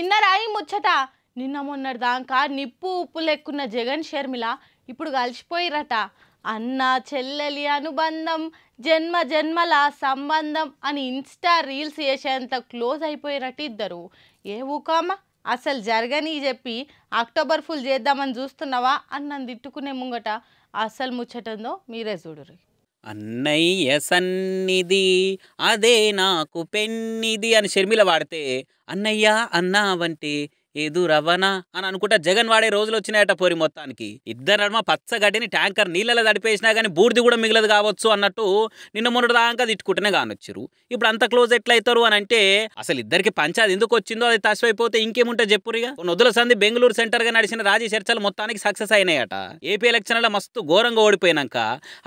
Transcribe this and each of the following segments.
ఇన్నరాయి ముచ్చట నిన్న మొన్నటి దాకా నిప్పు ఉప్పు లెక్కున్న జగన్ షర్మిల ఇప్పుడు కలిసిపోయిరట అన్న చెల్లెలి అనుబంధం జన్మ జన్మల సంబంధం అని ఇన్స్టా రీల్స్ చేసేంత క్లోజ్ అయిపోయిరట ఇద్దరు ఏ ఊకామ అసలు జరగని చెప్పి అక్టోబర్ ఫుల్ చేద్దామని చూస్తున్నావా అన్నం తిట్టుకునే ముంగట అసలు ముచ్చటందో మీరే చూడరు అన్నయ్య సన్నిధి అదే నాకు పెన్నిది అని షర్మిల వాడితే అన్నయ్య వంటి ఏదు రవాణా అని అనుకుంటా జగన్ వాడే రోజులు వచ్చినాయట పోరి మొత్తానికి నడమ పచ్చగడ్డిని ట్యాంకర్ నీళ్ళలో తడిపేసినా కానీ బూర్ది కూడా మిగిలదు కావచ్చు అన్నట్టు నిన్న మొన్న దాకా తిట్టుకుంటేనే కానొచ్చారు ఇప్పుడు అంత క్లోజ్ ఎట్లయితారు అని అంటే అసలు ఇద్దరికి పంచాది ఎందుకు వచ్చిందో అది అయిపోతే ఇంకేముంటే చెప్పురిగా నొదుల సంది బెంగళూరు సెంటర్ గా నడిచిన రాజీ చర్చలు మొత్తానికి సక్సెస్ అయినాయట ఏపీ ఎలక్షన్లో మస్తు ఘోరంగా ఓడిపోయినాక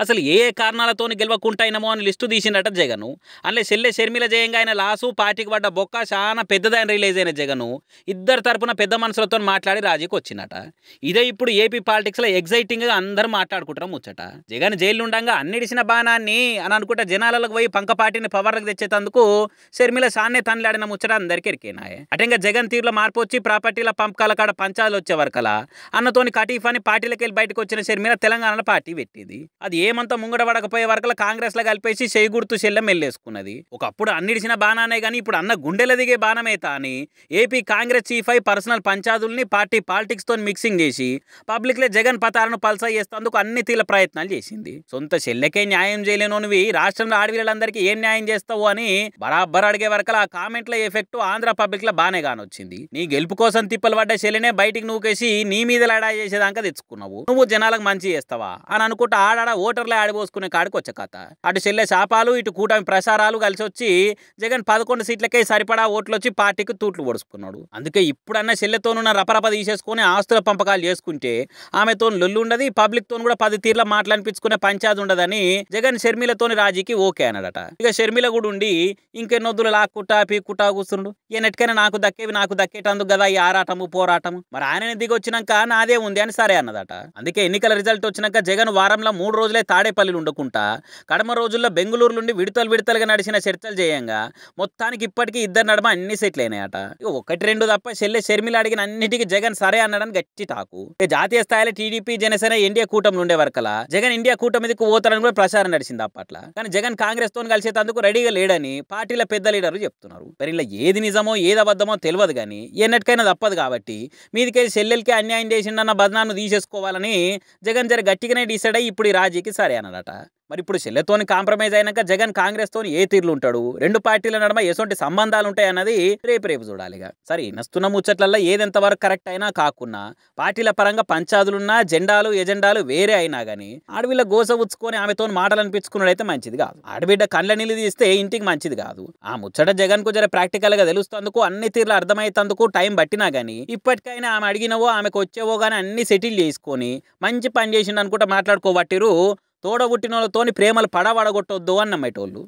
అసలు ఏ ఏ కారణాలతో గెలవకుంటాయినమో అని లిస్టు తీసిందట జగను అందులో సెల్లె షర్మిల జయంగా ఆయన లాసు పార్టీకి పడ్డ బొక్క చాలా పెద్దదైన రిలీజ్ అయిన జగను ఇద్దరు తరపున పెద్ద మనసులతో మాట్లాడి రాజీకి వచ్చిందట ఇదే ఇప్పుడు ఏపీ పాలిటిక్స్లో ఎగ్జైటింగ్గా అందరూ మాట్లాడుకుంటారు ముచ్చట జగన్ జైలు ఉండగా అన్నిడిసిన బాణాన్ని అని అనుకుంటే జనాలకు పోయి పంకపాటిని పవర్లకు తెచ్చేటందుకు షర్మిల సాన్నే తనలాడిన ముచ్చట అందరికీ ఎరికినాయి అంటే ఇంకా జగన్ తీరులో మార్పు వచ్చి ప్రాపర్టీల పంపకాల కాడ పంచాలు వచ్చే వరకలా అన్నతోని కటీఫాని పార్టీలకు వెళ్ళి బయటకు వచ్చిన షర్మిల తెలంగాణలో పార్టీ పెట్టింది అది ఏమంతా ముంగడ పడకపోయే వరకలా కాంగ్రెస్లో కలిపేసి చేయి గుర్తు శల్యం వెళ్ళేసుకున్నది ఒకప్పుడు అన్నిడిచిన బాణానే కానీ ఇప్పుడు అన్న గుండెల దిగే బాణమేతా అని ఏపీ కాంగ్రెస్ చీఫ్ అయి పర్సనల్ పంచాదుల్ని పార్టీ పాలిటిక్స్తో మిక్సింగ్ చేసి పబ్లిక్లే జగన్ పతాలను పల్సా చేస్తేందుకు అన్ని తీల ప్రయత్నాలు చేసింది సొంత చెల్లెకే న్యాయం చేయలేనోనివి రాష్ట్రంలో ఆడపిల్లలందరికీ ఏం న్యాయం చేస్తావు అని బరాబర్ అడిగే వరకు ఆ కామెంట్ల ఎఫెక్ట్ ఆంధ్ర లో బానే కానొచ్చింది నీ గెలుపు కోసం తిప్పలు పడ్డ శైలినే బయటికి నూకేసి నీ మీద లడా చేసేదాకా తెచ్చుకున్నావు నువ్వు జనాలకు మంచి చేస్తావా అని అనుకుంటా ఆడాడ ఓటర్లే ఆడిపోసుకునే కాడికి వచ్చే కథ అటు చెల్లె శాపాలు ఇటు కూటమి ప్రసారాలు కలిసి వచ్చి జగన్ పదకొండు సీట్లకే సరిపడా ఓట్లు వచ్చి పార్టీకి తూట్లు పొడుచుకున్నాడు అందుకే ఇప్పుడు ఎప్పుడన్నా ఉన్న రపరప తీసేసుకొని ఆస్తుల పంపకాలు చేసుకుంటే ఆమెతో లొల్లు ఉండదు పబ్లిక్తో కూడా పది తీర్ల మాట్లాడిపించుకునే పంచాయతీ ఉండదని జగన్ షర్మిలతోని రాజీకి ఓకే అన్నాడట ఇక షర్మిల కూడా ఉండి ఇంకెన్నొద్దులు లాక్కుటా పీక్కుటా కూర్చుండు ఏనట్టుకైనా నాకు దక్కేవి నాకు దక్కేటందుకు కదా ఈ ఆరాటము పోరాటము మరి ఆయన దిగి వచ్చినాక నాదే ఉంది అని సరే అన్నదట అందుకే ఎన్నికల రిజల్ట్ వచ్చినాక జగన్ వారంలో మూడు రోజులే తాడేపల్లిలు ఉండకుండా కడమ రోజుల్లో బెంగళూరు నుండి విడతలు విడతలుగా నడిచిన చర్చలు చేయంగా మొత్తానికి ఇప్పటికీ ఇద్దరు నడమ అన్ని సెటిల్ అయినాయట ఒకటి రెండు తప్ప చెల్లె షర్మిల అడిగిన అన్నిటికీ జగన్ సరే అన్నాడని గట్టి టాకు జాతీయ స్థాయిలో టీడీపీ జనసేన ఇండియా కూటమి ఉండే వరకల జగన్ ఇండియా కూటమిదికి పోతారని కూడా ప్రచారం నడిచింది అప్పట్లో కానీ జగన్ కాంగ్రెస్ తో అందుకు రెడీగా లేడని పార్టీల పెద్ద లీడర్లు చెప్తున్నారు మరి ఇలా ఏది నిజమో ఏది అబద్ధమో తెలియదు కానీ ఎన్నటికైనా తప్పదు కాబట్టి మీదికే చెల్లెలకి అన్యాయం చేసిండన్న బదనాన్ని తీసేసుకోవాలని జగన్ జర గట్టిగానే డిసైడ్ అయ్యి ఇప్పుడు ఈ రాజీకి సరే అన్నాడట మరి ఇప్పుడు చెల్లెతోని కాంప్రమైజ్ అయినాక జగన్ కాంగ్రెస్ తోని ఏ తీర్లు ఉంటాడు రెండు పార్టీల నడమ ఎటువంటి సంబంధాలు ఉంటాయన్నది రేపు రేపు చూడాలిగా సరే నస్తున్న ముచ్చట్లలో ఏదెంతవరకు కరెక్ట్ అయినా కాకున్నా పార్టీల పరంగా పంచాదులున్నా జెండాలు ఎజెండాలు వేరే అయినా కానీ ఆడవిల్ల గోస ఉచ్చుకొని ఆమెతో మాటలు అయితే మంచిది కాదు ఆడబిడ్డ కళ్ళ నీళ్ళు తీస్తే ఇంటికి మంచిది కాదు ఆ ముచ్చట జగన్ కు జర ప్రాక్టికల్ గా తెలుస్తందుకు అన్ని తీర్లు అర్థమైతందుకు టైం పట్టినా గానీ ఇప్పటికైనా ఆమె అడిగినవో ఆమెకు వచ్చేవో గానీ అన్ని సెటిల్ చేసుకొని మంచి పని చేసిండు అనుకుంటా మాట్లాడుకోబట్టిరు తోడబుట్టినోళ్ళతోని ప్రేమలు పడవడగొట్టొద్దు వాళ్ళు